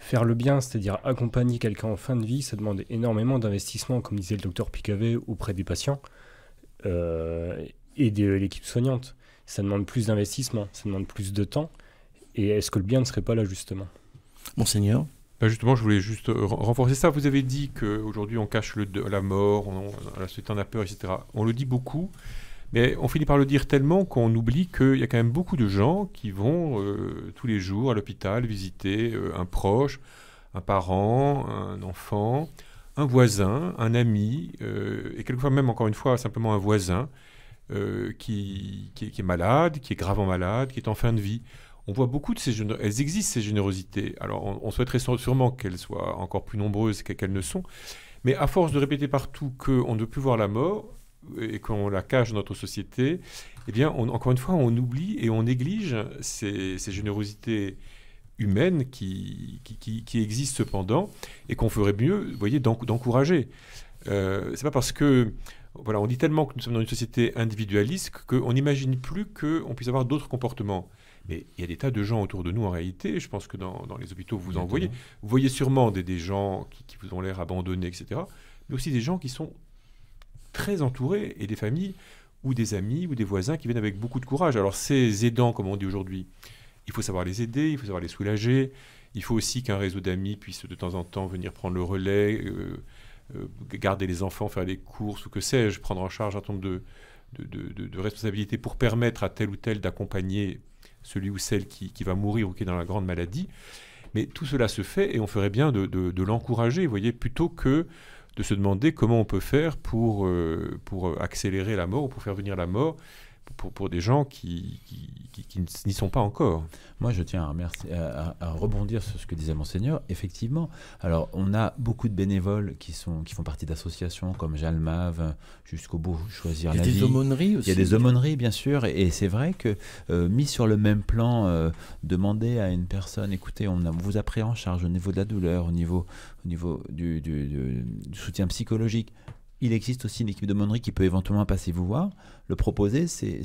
B: Faire le bien, c'est-à-dire accompagner quelqu'un en fin de vie, ça demande énormément d'investissement, comme disait le docteur Picavet, auprès des patients euh, et de l'équipe soignante. Ça demande plus d'investissement, ça demande plus de temps. Et est-ce que le bien ne serait pas là, justement
D: Monseigneur ben, justement, je voulais juste euh, renforcer ça. Vous avez dit qu'aujourd'hui, on cache le, la mort, on, a peur, etc. On le dit beaucoup, mais on finit par le dire tellement qu'on oublie qu'il y a quand même beaucoup de gens qui vont euh, tous les jours à l'hôpital visiter euh, un proche, un parent, un enfant, un voisin, un ami, euh, et quelquefois même encore une fois simplement un voisin qui, est malade, qui est gravement malade, qui est en fin de vie. On voit beaucoup de ces elles existent ces générosités. Alors on, on souhaiterait sûrement qu'elles soient encore plus nombreuses qu'elles ne sont, mais à force de répéter partout qu'on ne peut plus voir la mort, et qu'on la cache dans notre société, eh bien, on, encore une fois, on oublie et on néglige ces, générosités humaines qui, qui, existent cependant et qu'on ferait mieux, vous voyez, d'encourager. Euh, c'est pas parce que voilà, on dit tellement que nous sommes dans une société individualiste qu'on n'imagine plus qu'on puisse avoir d'autres comportements. Mais il y a des tas de gens autour de nous en réalité. Je pense que dans, les hôpitaux, vous en voyez. Vous voyez sûrement des, gens qui, qui vous ont l'air abandonnés, etc. Mais aussi des gens qui sont très entouré et des familles ou des amis ou des voisins qui viennent avec beaucoup de courage. Alors ces aidants, comme on dit aujourd'hui, il faut savoir les aider, il faut savoir les soulager, il faut aussi qu'un réseau d'amis puisse de temps en temps venir prendre le relais, euh, euh, garder les enfants, faire les courses ou que sais-je, prendre en charge un nombre de, de, de, responsabilités pour permettre à tel ou tel d'accompagner celui ou celle qui, qui, va mourir ou qui est dans la grande maladie. Mais tout cela se fait et on ferait bien de, l'encourager, vous voyez, plutôt que de se demander comment on peut faire pour, euh, pour euh, accélérer la mort ou pour faire venir la mort pour, des gens qui, n'y sont pas encore. Moi, je tiens à, rebondir
C: sur ce que disait Monseigneur. Effectivement, alors on a beaucoup de bénévoles qui, sont, qui font partie d'associations comme Jalmav, jusqu'au bout, choisir la vie. Il y a des aumôneries aussi. Il y a des aumôneries, bien sûr. Et, c'est vrai que euh, mis sur le même plan, euh, demander à une personne, écoutez, on, vous a pris en charge au niveau de la douleur, au niveau, au niveau du, soutien psychologique. Il existe aussi une équipe d'aumônerie qui peut éventuellement passer vous voir le proposer, c'est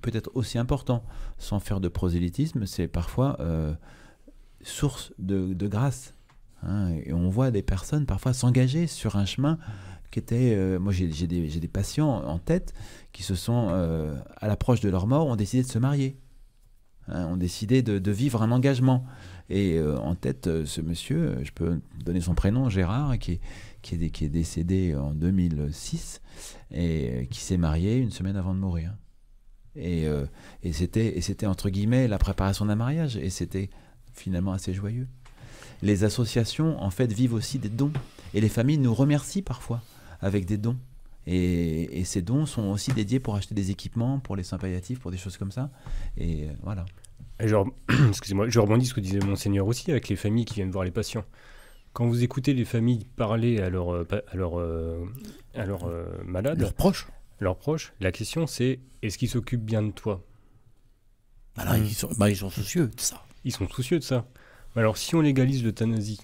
C: peut-être aussi important. Sans faire de prosélytisme, c'est parfois euh, source de, grâce. Hein. Et on voit des personnes parfois s'engager sur un chemin qui était. Euh, moi, j'ai des, patients en tête qui se sont, euh, à l'approche de leur mort, ont décidé de se marier. Hein, ont décidé de, de, vivre un engagement. Et en tête, ce monsieur, je peux donner son prénom, Gérard, qui est qui est, décédé euh, en 2006 et euh, qui s'est marié une semaine avant de mourir. Et, euh, et c'était entre guillemets la préparation d'un mariage. Et c'était finalement assez joyeux. Les associations, en fait, vivent aussi des dons. Et les familles nous remercient parfois avec des dons. Et, et ces dons sont aussi dédiés pour acheter des équipements, pour les soins palliatifs, pour des choses comme ça. Et voilà. je, excusez-moi, je rebondis ce que disait Monseigneur aussi
B: avec les familles qui viennent voir les patients quand vous écoutez les familles parler à leurs euh, à leur, euh, à leur, euh, malades, leurs proches, leurs proches, la question c'est est-ce qu'ils s'occupent bien de toi ils, hmm. sont, bah, ils sont soucieux de ça. Ils sont soucieux de ça. Alors si on légalise l'euthanasie,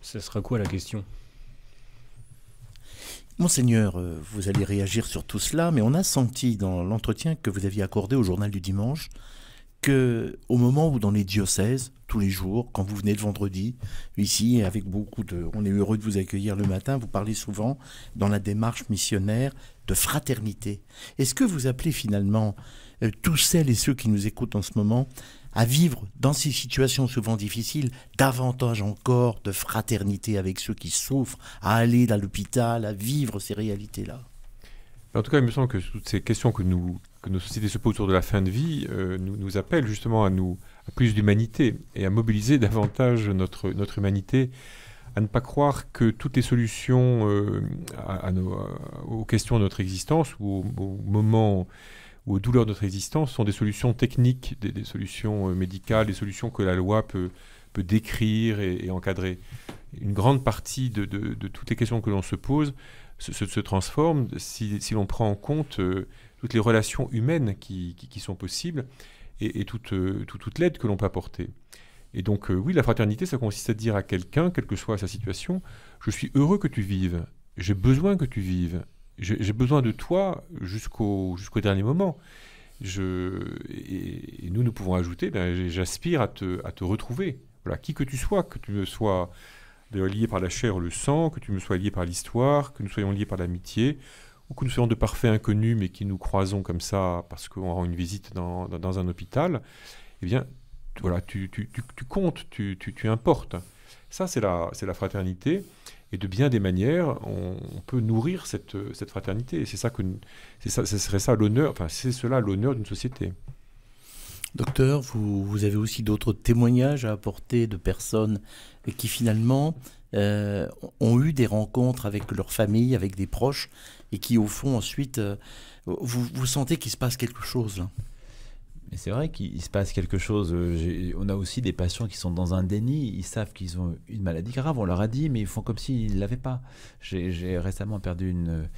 B: ça sera quoi la question
A: Monseigneur, vous allez réagir sur tout cela, mais on a senti dans l'entretien que vous aviez accordé au journal du dimanche que, au moment où dans les diocèses, tous les jours, quand vous venez le vendredi, ici, avec beaucoup de... On est heureux de vous accueillir le matin, vous parlez souvent, dans la démarche missionnaire, de fraternité. Est-ce que vous appelez finalement euh, tous celles et ceux qui nous écoutent en ce moment à vivre dans ces situations souvent difficiles davantage encore de fraternité avec ceux qui souffrent, à aller dans l'hôpital, à vivre ces réalités-là
D: en tout cas, il me semble que toutes ces questions que, nous, que nos sociétés se posent autour de la fin de vie euh, nous, nous appellent justement à nous, à plus d'humanité et à mobiliser davantage notre, notre humanité à ne pas croire que toutes les solutions euh, à, euh, aux questions de notre existence ou au, moments moment ou aux douleurs de notre existence sont des solutions techniques, des, solutions euh, médicales, des solutions que la loi peut, peut décrire et, encadrer. Une grande partie de, de, toutes les questions que l'on se pose se, se, transforme si, si l'on prend en compte toutes les relations humaines qui, qui sont possibles et, toute, euh, toute, l'aide que l'on peut apporter. Et donc, euh, oui, la fraternité, ça consiste à dire à quelqu'un, quelle que soit sa situation, je suis heureux que tu vives, j'ai besoin que tu vives, j'ai besoin de toi jusqu'au jusqu'au dernier moment. Je, et, nous, nous pouvons ajouter, ben, j'aspire à te, retrouver. Voilà, qui que tu sois, que tu me sois lié par la chair ou le sang, que tu me sois lié par l'histoire, que nous soyons liés par l'amitié, ou que nous soyons de parfaits inconnus, mais qui nous croisons comme ça parce qu'on rend une visite dans, un hôpital, eh bien, voilà, tu, tu, tu, comptes, tu, importes. Ça, c'est la, la fraternité. Et de bien des manières, on, peut nourrir cette, cette fraternité. Et c'est ça que, ça, ce serait ça l'honneur, enfin, c'est cela l'honneur d'une société. Docteur, vous, avez aussi d'autres témoignages à apporter de
A: personnes qui finalement euh, ont eu des rencontres avec leur famille, avec des proches, et qui, au fond, ensuite, euh, vous, sentez qu'il se passe quelque chose.
C: Mais c'est vrai qu'il se passe quelque chose. Euh, on a aussi des patients qui sont dans un déni. Ils savent qu'ils ont une maladie grave. On leur a dit, mais ils font comme s'ils ne l'avaient pas. J'ai récemment perdu une,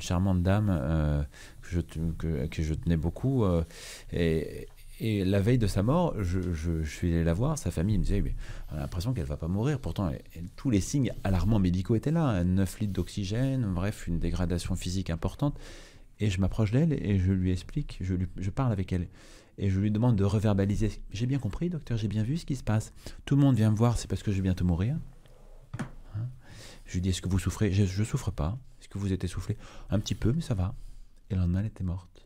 C: charmante dame euh, que, je, tenais beaucoup. et et la veille de sa mort, je, suis allé la voir, sa famille me disait, on a l'impression qu'elle va pas mourir. Pourtant, tous les signes alarmants médicaux étaient là. 9 hein. litres d'oxygène, bref, une dégradation physique importante. Et je m'approche d'elle et je lui explique, je, lui, je parle avec elle. Et je lui demande de reverbaliser. J'ai bien compris, docteur, j'ai bien vu ce qui se passe. Tout le monde vient me voir, c'est parce que je vais bientôt mourir. Hein. je lui dis, est-ce que vous souffrez Je ne souffre pas. Est-ce que vous êtes soufflé ?»« Un petit peu, mais ça va. Et le lendemain, elle était morte.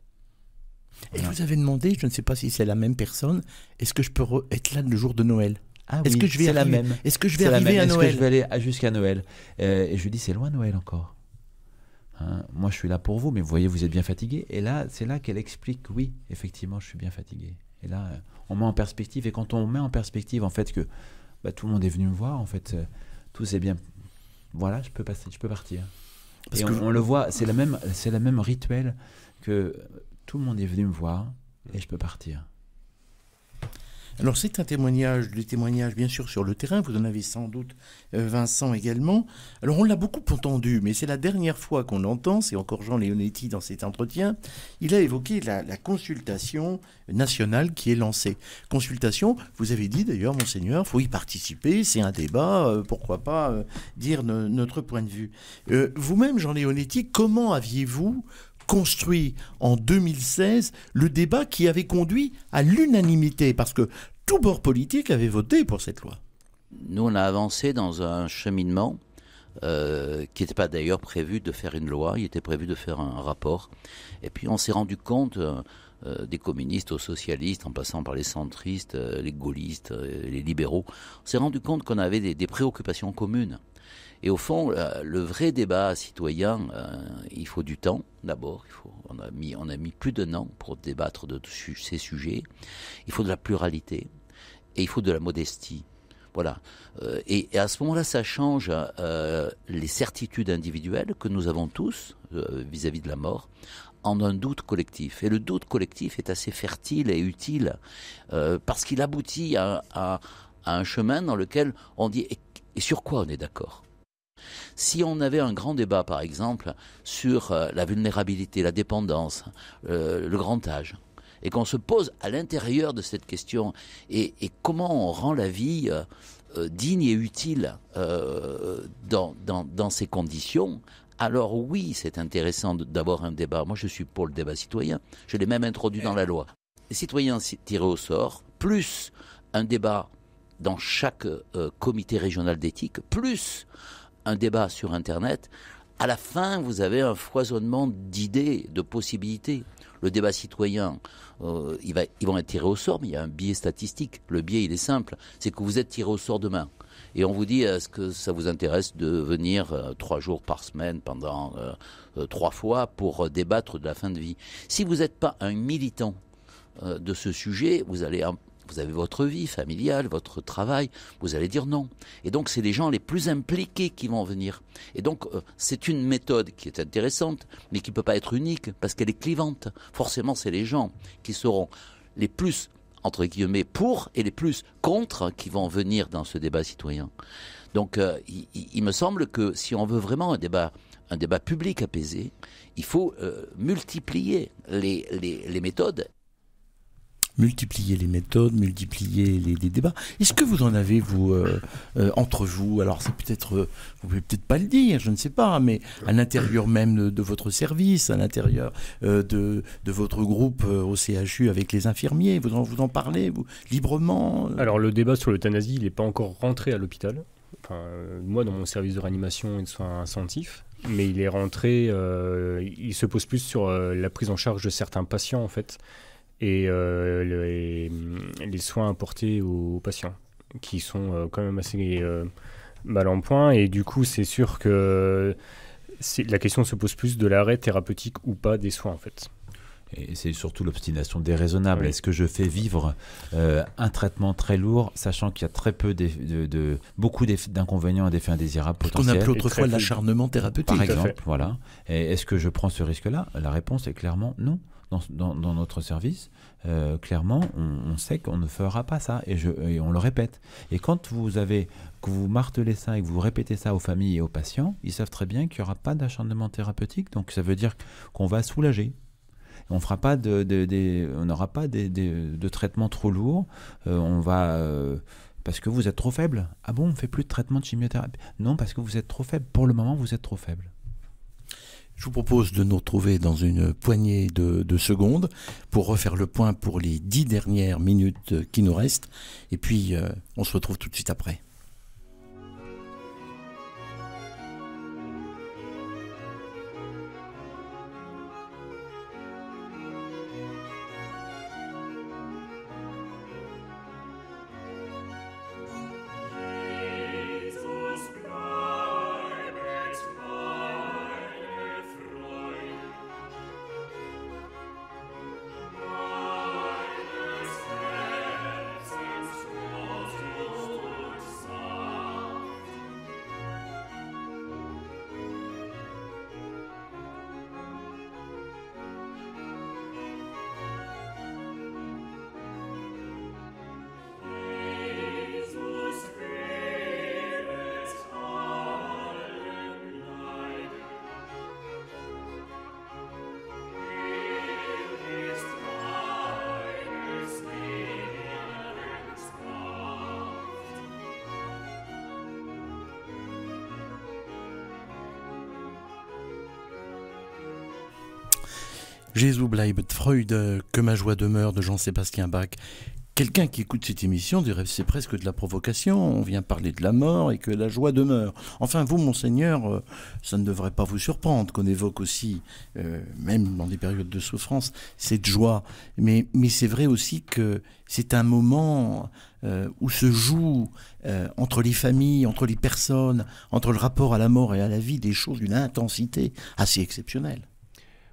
C: Et vous
A: avez demandé, je ne sais pas si c'est la même personne, est-ce que je peux être là le jour de Noël ah Est-ce que je vais à la même Est-ce que je vais arriver à Noël Est-ce que je
C: vais aller jusqu'à Noël euh, Et je lui dis, c'est loin Noël encore. Hein, moi, je suis là pour vous, mais vous voyez, vous êtes bien fatigué. Et là, c'est là qu'elle explique, oui, effectivement, je suis bien fatigué. Et là, euh, on met en perspective. Et quand on met en perspective, en fait, que bah, tout le monde est venu me voir, en fait, euh, tout s'est bien. Voilà, je peux passer, je peux partir. Parce et on, on, le voit, c'est la même, c'est la même rituel que tout le monde est venu me voir et je peux partir. Alors c'est un témoignage, des témoignages bien sûr sur
A: le terrain, vous en avez sans doute euh, Vincent également. Alors on l'a beaucoup entendu, mais c'est la dernière fois qu'on l'entend, c'est encore Jean Leonetti dans cet entretien, il a évoqué la, consultation nationale qui est lancée. Consultation, vous avez dit d'ailleurs monseigneur, faut y participer, c'est un débat, euh, pourquoi pas euh, dire notre point de vue. Vous-même Jean Leonetti, comment aviez-vous construit en 2016 le débat qui avait conduit à l'unanimité, parce que tout bord politique avait voté pour cette loi.
E: Nous, on a avancé dans un cheminement euh, qui n'était pas d'ailleurs prévu de faire une loi, il était prévu de faire un rapport. Et puis on s'est rendu compte, euh, euh, des communistes aux socialistes, en passant par les centristes, les gaullistes, les libéraux, on s'est rendu compte qu'on avait des préoccupations communes. Et au fond, euh, le vrai débat citoyen, euh, il faut du temps d'abord. On, a mis, on a mis plus d'un an pour débattre de ces sujets. Il faut de la pluralité et il faut de la modestie. Voilà. Euh, et, à ce moment-là, ça change les certitudes individuelles que nous avons tous vis-à-vis de la mort en un doute collectif. Et le doute collectif est assez fertile et utile parce qu'il aboutit à, un chemin dans lequel on dit et sur quoi on est d'accord si on avait un grand débat, par exemple, sur euh, la vulnérabilité, la dépendance, euh, le grand âge, et qu'on se pose à l'intérieur de cette question, et, comment on rend la vie euh, digne et utile dans, ces conditions, alors oui, c'est intéressant d'avoir un débat. Moi, je suis pour le débat citoyen. Je l'ai même introduit dans la loi. Les citoyens tirés au sort, plus un débat dans chaque comité régional d'éthique, plus un débat sur Internet, à la fin, vous avez un foisonnement d'idées, de possibilités. Le débat citoyen, euh, il va, ils vont être tirés au sort, mais il y a un biais statistique. Le biais, il est simple, c'est que vous êtes tiré au sort demain. Et on vous dit, est-ce que ça vous intéresse de venir euh, trois jours par semaine pendant euh, trois fois pour débattre de la fin de vie Si vous n'êtes pas un militant de ce sujet, vous allez vous avez votre vie familiale, votre travail, vous allez dire non. Et donc c'est les gens les plus impliqués qui vont venir. Et donc euh, c'est une méthode qui est intéressante, mais qui ne peut pas être unique parce qu'elle est clivante. Forcément, c'est les gens qui seront les plus entre guillemets pour et les plus contre qui vont venir dans ce débat citoyen. Donc euh, il, me semble que si on veut vraiment un débat un débat public apaisé, il faut euh, multiplier les, les méthodes
A: multiplier les méthodes, multiplier les, débats. Est-ce que vous en avez, vous, euh, euh, entre vous Alors, c'est peut-être, euh, vous pouvez peut-être pas le dire, je ne sais pas, mais à l'intérieur même de, votre service, à l'intérieur de, de, votre groupe au CHU
B: avec les infirmiers, vous en, vous en parlez librement Alors, le débat sur l'euthanasie, il n'est pas encore rentré à l'hôpital. Enfin, moi, dans mon service de réanimation et de soins intensifs, mais il est rentré, il se pose plus sur la prise en charge de certains patients, en fait. Euh, et les, soins apportés aux, patients, qui sont euh, quand même assez euh, mal en point. Et du coup, c'est sûr que la
C: question se pose plus de l'arrêt thérapeutique ou pas des soins, en fait. Et c'est surtout l'obstination déraisonnable. Est-ce que je fais vivre un traitement très lourd, sachant qu'il y a très peu de, beaucoup d'inconvénients et d'effets indésirables potentiels Qu'on appelait autrefois l'acharnement thérapeutique. Par exemple, voilà. Est-ce que je prends ce risque-là La réponse est clairement non dans, notre service, euh, clairement, on, sait qu'on ne fera pas ça et, je, et, on le répète. Et quand vous avez que vous martelez ça et que vous répétez ça aux familles et aux patients, ils savent très bien qu'il n'y aura pas d'acharnement thérapeutique, donc ça veut dire qu'on va soulager. On fera pas de, on n'aura pas de, de, traitements trop lourds. Euh, on va euh, parce que vous êtes trop faible. Ah bon, on ne fait plus de traitement de chimiothérapie. Non, parce que vous êtes trop faible. Pour le moment, vous êtes trop faible.
A: Je vous propose de nous retrouver dans une poignée de, secondes pour refaire le point pour les dix dernières minutes qui nous restent. Et puis, euh, on se retrouve tout de suite après. Jésus bleibt Freud, que ma joie demeure de Jean-Sébastien Bach. Quelqu'un qui écoute cette émission dirait que c'est presque de la provocation, on vient parler de la mort et que la joie demeure. Enfin, vous, monseigneur, euh, ça ne devrait pas vous surprendre qu'on évoque aussi, euh, même dans des périodes de souffrance, cette joie. Mais, c'est vrai aussi que c'est un moment euh, où se joue entre les familles, entre les personnes, entre le rapport à la mort et à la vie, des choses d'une intensité assez exceptionnelle.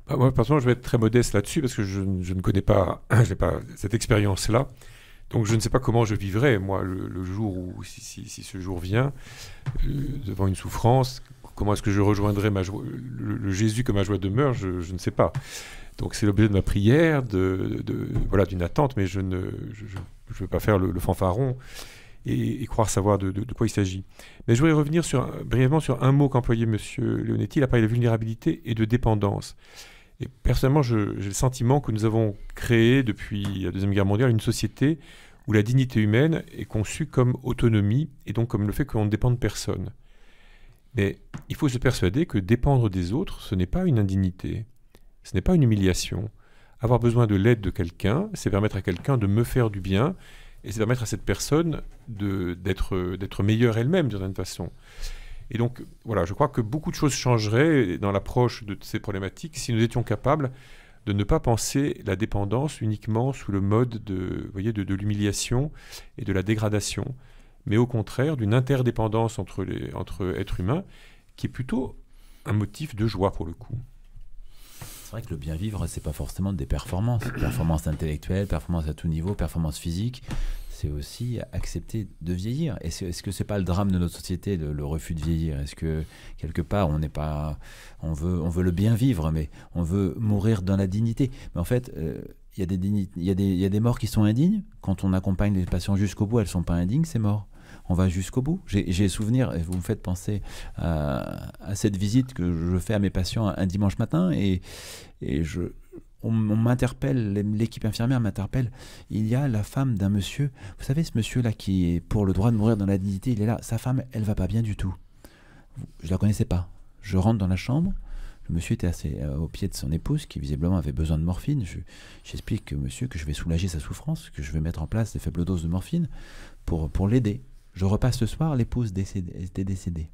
D: Bah, moi, personnellement, je vais être très modeste là-dessus parce que je, ne connais pas, pas cette expérience-là. Donc, je ne sais pas comment je vivrai, moi, le, jour où, si, ce jour vient, euh, devant une souffrance, comment est-ce que je rejoindrai ma le, Jésus que ma joie demeure, je, ne sais pas. Donc, c'est l'objet de ma prière, de, voilà, d'une attente, mais je ne je, veux pas faire le, fanfaron. Et, croire savoir de, quoi il s'agit. Mais je voudrais revenir sur, brièvement sur un mot qu'employait M. Leonetti, il a parlé de vulnérabilité et de dépendance. Et personnellement, j'ai le sentiment que nous avons créé, depuis la Deuxième Guerre mondiale, une société où la dignité humaine est conçue comme autonomie et donc comme le fait qu'on ne dépend de personne. Mais il faut se persuader que dépendre des autres, ce n'est pas une indignité, ce n'est pas une humiliation. Avoir besoin de l'aide de quelqu'un, c'est permettre à quelqu'un de me faire du bien et c'est permettre à cette personne d'être meilleure elle-même d'une certaine façon. Et donc, voilà, je crois que beaucoup de choses changeraient dans l'approche de ces problématiques si nous étions capables de ne pas penser la dépendance uniquement sous le mode de, voyez, de, l'humiliation et de la dégradation, mais au contraire d'une interdépendance entre, les, entre êtres humains qui est plutôt un motif de joie pour le coup.
C: C'est vrai que le bien vivre, c'est pas forcément des performances, performance intellectuelle, performance à tout niveau, performance physiques c'est aussi accepter de vieillir. est-ce que que c'est pas le drame de notre société, le, refus de vieillir Est-ce que quelque part on n'est pas, on veut, on veut le bien vivre, mais on veut mourir dans la dignité. Mais en fait. Euh, il y, a des morts qui sont indignes. Quand on accompagne les patients jusqu'au bout, elles sont pas indignes, ces morts. On va jusqu'au bout. J'ai souvenir, et vous me faites penser à, à, cette visite que je fais à mes patients un, dimanche matin, et, et je, on, m'interpelle, l'équipe infirmière m'interpelle. Il y a la femme d'un monsieur, vous savez, ce monsieur-là qui est pour le droit de mourir dans la dignité, il est là. Sa femme, elle va pas bien du tout. Je la connaissais pas. Je rentre dans la chambre. Le monsieur était assez euh, au pied de son épouse qui visiblement avait besoin de morphine. J'explique au monsieur que je vais soulager sa souffrance, que je vais mettre en place des faibles doses de morphine pour, pour l'aider. Je repasse ce soir, l'épouse était décédée.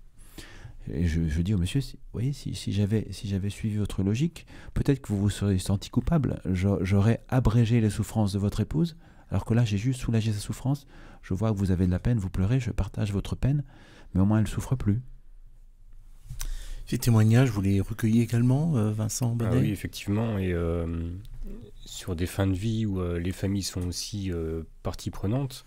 C: Et je, dis au monsieur, si, voyez, si, j'avais suivi votre logique, peut-être que vous vous seriez senti coupable. J'aurais abrégé les souffrances de votre épouse, alors que là, j'ai juste soulagé sa souffrance. Je vois que vous avez de la peine, vous pleurez, je partage votre peine, mais au moins elle ne souffre plus. Ces témoignages, vous les recueillez
A: également, euh, Vincent Badet ah Oui,
B: effectivement. Et euh, sur des fins de vie où euh, les familles sont aussi parties partie prenante,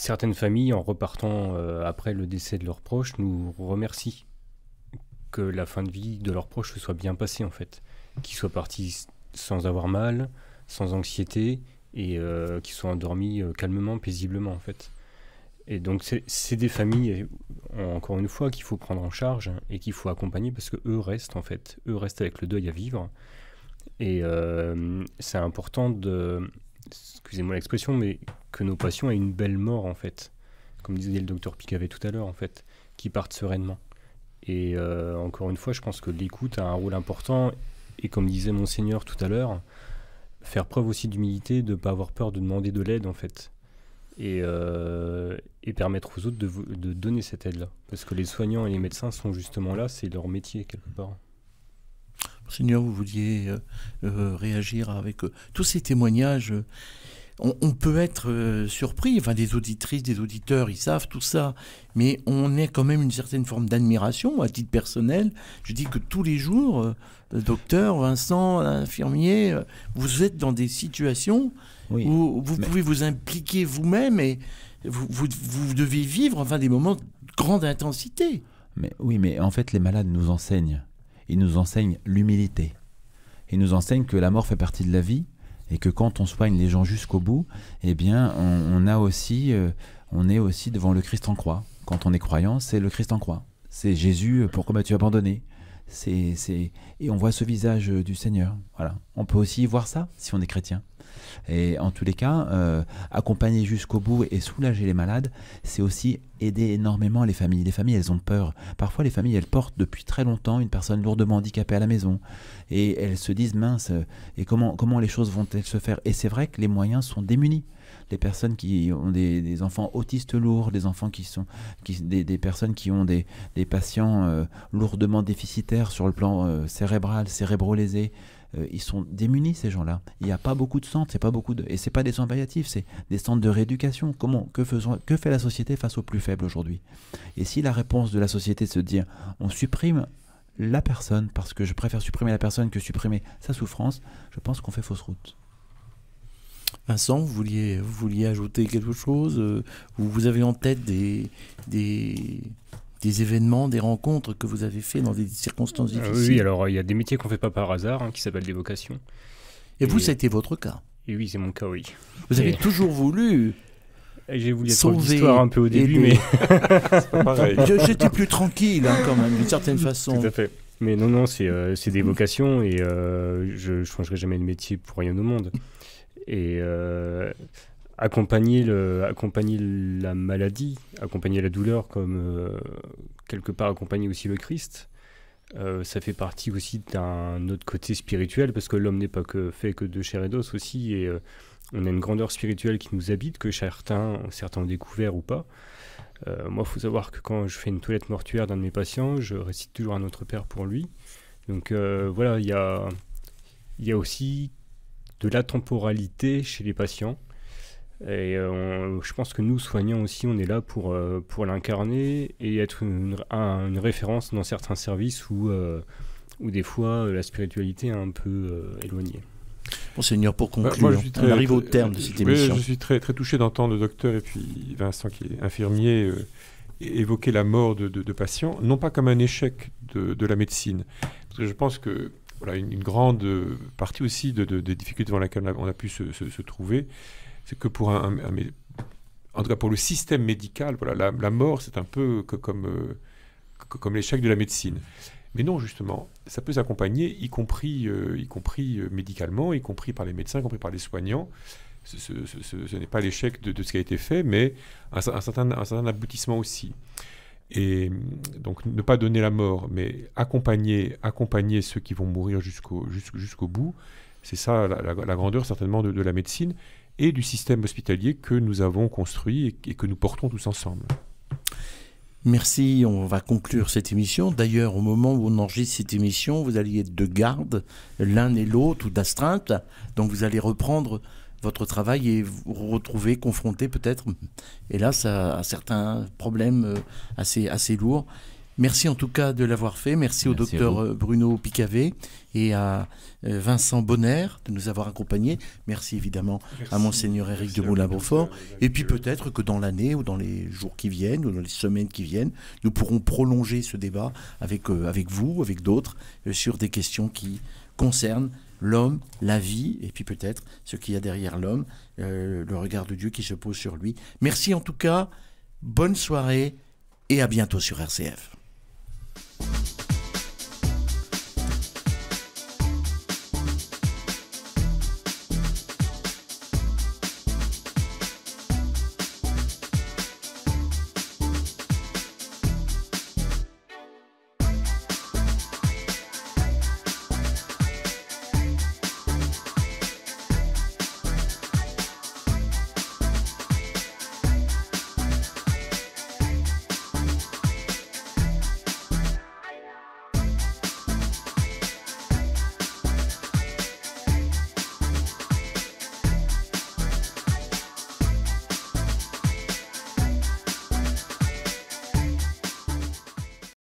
B: certaines familles, en repartant euh, après le décès de leurs proches, nous remercient que la fin de vie de leurs proches se soit bien passée, en fait. Qu'ils soient partis sans avoir mal, sans anxiété, et euh, qu'ils soient endormis euh, calmement, paisiblement, en fait. Et donc, c'est des familles, encore une fois, qu'il faut prendre en charge et qu'il faut accompagner parce que eux restent, en fait. Eux restent avec le deuil à vivre. Et c'est important de excusez-moi l'expression, mais que nos patients aient une belle mort, en fait. Comme disait le docteur Picavet tout à l'heure, en fait, qui partent sereinement. Et euh, encore une fois, je pense que l'écoute a un rôle important. Et comme disait Monseigneur tout à l'heure, faire preuve aussi d'humilité, de ne pas avoir peur de demander de l'aide, en fait. Et, euh, permettre aux autres de donner cette aide-là. Parce que les soignants et les médecins sont justement là, c'est leur métier quelque part. Seigneur, vous vouliez euh, euh,
A: réagir avec euh, tous ces témoignages on, peut être surpris, enfin des auditrices, des auditeurs, ils savent tout ça, mais on est quand même une certaine forme d'admiration à titre personnel. Je dis que tous les jours, docteur, Vincent, infirmier, vous êtes dans des situations où vous pouvez vous impliquer vous-même et vous, vous, devez vivre enfin des moments de grande intensité.
C: Mais oui, mais en fait, les malades nous enseignent il nous enseigne l'humilité. Il nous enseigne que la mort fait partie de la vie et que quand on soigne les gens jusqu'au bout, eh bien, on, a aussi, euh, on est aussi devant le Christ en croix. Quand on est croyant, c'est le Christ en croix. C'est Jésus, euh, pourquoi m'as-tu abandonné c'est, c'est, et on voit ce visage euh, du Seigneur. Voilà. On peut aussi voir ça si on est chrétien. Et en tous les cas, euh, accompagner jusqu'au bout et soulager les malades, c'est aussi aider énormément les familles. Les familles, elles ont peur. Parfois, les familles, elles portent depuis très longtemps une personne lourdement handicapée à la maison. Et elles se disent, mince, euh, et comment, comment les choses vont-elles se faire Et c'est vrai que les moyens sont démunis les personnes qui ont des, enfants autistes lourds, des enfants qui sont qui, des, personnes qui ont des, patients euh, lourdement déficitaires sur le plan euh, cérébral, cérébrolésés. Euh, ils sont démunis ces gens-là. Il n'y a pas beaucoup de centres, c'est pas beaucoup de, et c'est pas des centres palliatifs, c'est des centres de rééducation. Comment, que, faisons, que fait la société face aux plus faibles aujourd'hui Et si la réponse de la société se dit on supprime la personne parce que je préfère supprimer la personne que supprimer sa souffrance, je pense qu'on fait fausse route.
A: Vincent, vous vouliez, vous vouliez ajouter quelque chose vous, euh, vous avez en tête des, des, événements, des rencontres que vous avez fait dans des circonstances ah difficiles Oui,
B: alors il y a des métiers qu'on ne fait pas par hasard, hein, qui s'appellent des vocations. Et, vous, ça a
A: été votre cas
B: et oui, c'est mon cas, oui. Vous avez toujours voulu j'ai voulu être l'histoire un peu au début, mais. J'étais plus tranquille, hein, quand même, d'une certaine façon. Tout à fait. Mais non, non, c'est euh, des vocations et euh, je ne changerai jamais de métier pour rien au monde et euh, accompagner, le, accompagner la maladie, accompagner la douleur comme euh, quelque part accompagner aussi le Christ. Euh, ça fait partie aussi d'un autre côté spirituel, parce que l'homme n'est pas que fait que de chair et d'os aussi, et on a une grandeur spirituelle qui nous habite, que certains, certains ont découvert ou pas. moi, il faut savoir que quand je fais une toilette mortuaire d'un de mes patients, je récite toujours un autre père pour lui. Donc voilà, il y a, y a aussi de la temporalité chez les patients. Et euh, je pense que nous, soignants aussi, on est là pour, euh, pour l'incarner et être une, référence dans certains services où, euh, où des fois la spiritualité est un peu éloignée.
D: Monseigneur, pour bah, conclure, on arrive au terme de cette émission. Je suis très, très touché d'entendre le docteur et puis Vincent, qui est infirmier, évoquer la mort de, de, patients, non pas comme un échec de, de la médecine, parce que je pense que voilà, une, grande partie aussi de, des difficultés devant laquelle on a, pu se, trouver, c'est que pour un, en cas pour le système médical, voilà, la, mort c'est un peu comme, euh, comme l'échec de la médecine. Mais non, justement, ça peut s'accompagner, y compris, euh, y compris euh, médicalement, y compris par les médecins, y compris par les soignants. Ce, n'est pas l'échec de, ce qui a été fait, mais un certain, un certain aboutissement aussi. Et mm, donc ne pas donner la mort, mais accompagner, accompagner ceux qui vont mourir jusqu'au jusqu'au bout, c'est ça la, grandeur certainement de, la médecine et du système hospitalier que nous avons construit et, et que nous portons tous ensemble.
A: Merci, on va conclure cette émission. D'ailleurs, au moment où on enregistre cette émission, vous alliez être de garde, l'un et l'autre, ou d'astreinte. Donc vous allez reprendre votre travail et vous retrouver confronté peut-être, hélas, à certains problèmes euh, assez, assez lourds. Merci en tout cas de l'avoir fait. Merci, au docteur euh, Bruno Picavé et à euh, Vincent Bonner de nous avoir accompagnés. Merci évidemment à monseigneur Eric de Moulin-Beaufort. Et puis peut-être que dans l'année ou dans les jours qui viennent ou dans les semaines qui viennent, nous pourrons prolonger ce débat avec, avec vous, avec d'autres, sur des questions qui concernent l'homme, la vie, et puis peut-être ce qu'il y a derrière l'homme, euh, le regard de Dieu qui se pose sur lui. Merci en tout cas, bonne soirée et à bientôt sur RCF.